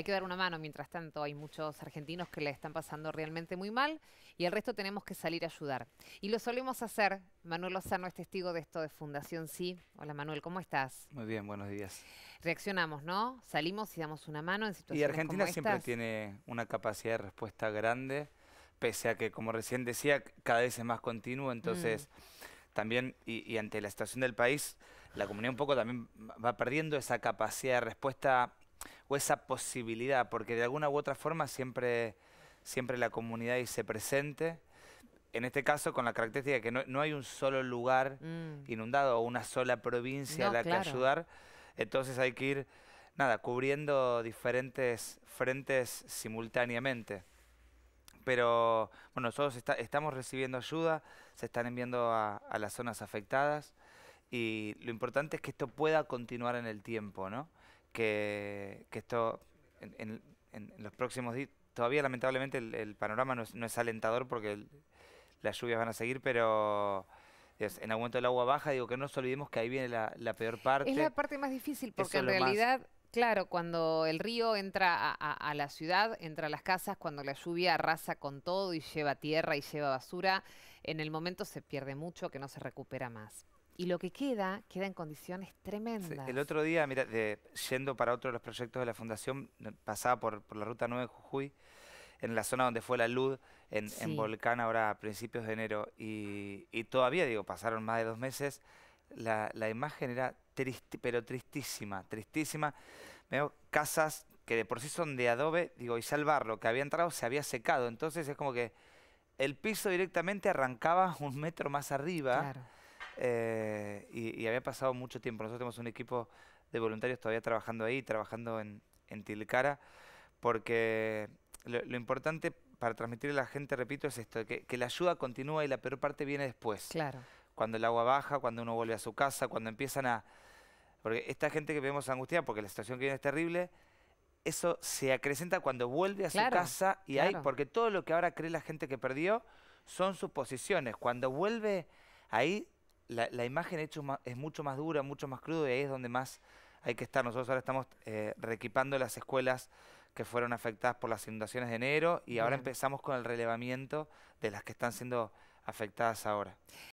hay que dar una mano. Mientras tanto, hay muchos argentinos que le están pasando realmente muy mal y el resto tenemos que salir a ayudar. Y lo solemos hacer. Manuel Lozano es testigo de esto de Fundación Sí. Hola Manuel, ¿cómo estás? Muy bien, buenos días. Reaccionamos, ¿no? Salimos y damos una mano en situaciones Y Argentina siempre tiene una capacidad de respuesta grande, pese a que, como recién decía, cada vez es más continuo, entonces... Mm. también, y, y, ante la situación del país, la comunidad un poco también va perdiendo esa capacidad de respuesta o esa posibilidad, porque de alguna u otra forma siempre, siempre la comunidad se presente. En este caso, con la característica de que no, hay un solo lugar mm. inundado o una sola provincia a la que ayudar. Entonces hay que ir, nada, cubriendo diferentes frentes simultáneamente. Pero, bueno, nosotros estamos recibiendo ayuda, se están enviando a las zonas afectadas y lo importante es que esto pueda continuar en el tiempo, ¿no? que, esto en, los próximos días, todavía lamentablemente el, panorama no es, alentador porque las lluvias van a seguir, pero en aumento del agua baja, digo que no nos olvidemos que ahí viene la, peor parte. Es la parte más difícil porque en realidad... Claro, cuando el río entra a, la ciudad, entra a las casas, cuando la lluvia arrasa con todo y lleva tierra y lleva basura, en el momento se pierde mucho que no se recupera más y lo que queda, queda en condiciones tremendas. el otro día, mira, yendo para otro de los proyectos de la Fundación, pasaba por, la Ruta 9 de Jujuy, en la zona donde fue la luz, en, Volcán, ahora a principios de enero, y, todavía, digo, pasaron más de dos meses, la, imagen era triste, pero tristísima, tristísima. Veo casas que de por sí son de adobe, digo, y ya el que había entrado se había secado, entonces es como que el piso directamente arrancaba un metro más arriba. Claro eh, y, había pasado mucho tiempo. Nosotros tenemos un equipo de voluntarios todavía trabajando ahí, trabajando en, Tilcara, porque lo, importante para transmitirle a la gente, repito, es esto, que, la ayuda continúa y la peor parte viene después. Claro. Cuando el agua baja, cuando uno vuelve a su casa, cuando empiezan a... Porque esta gente que vemos angustiada porque la situación que viene es terrible, eso se acrecenta cuando vuelve a su casa y ahí, porque todo lo que ahora cree la gente que perdió son sus posiciones. Cuando vuelve ahí la, imagen hecho es mucho más dura, mucho más cruda y ahí es donde más hay que estar. Nosotros ahora estamos eh, reequipando las escuelas que fueron afectadas por las inundaciones de enero y ahora empezamos con el relevamiento de las que están siendo afectadas ahora.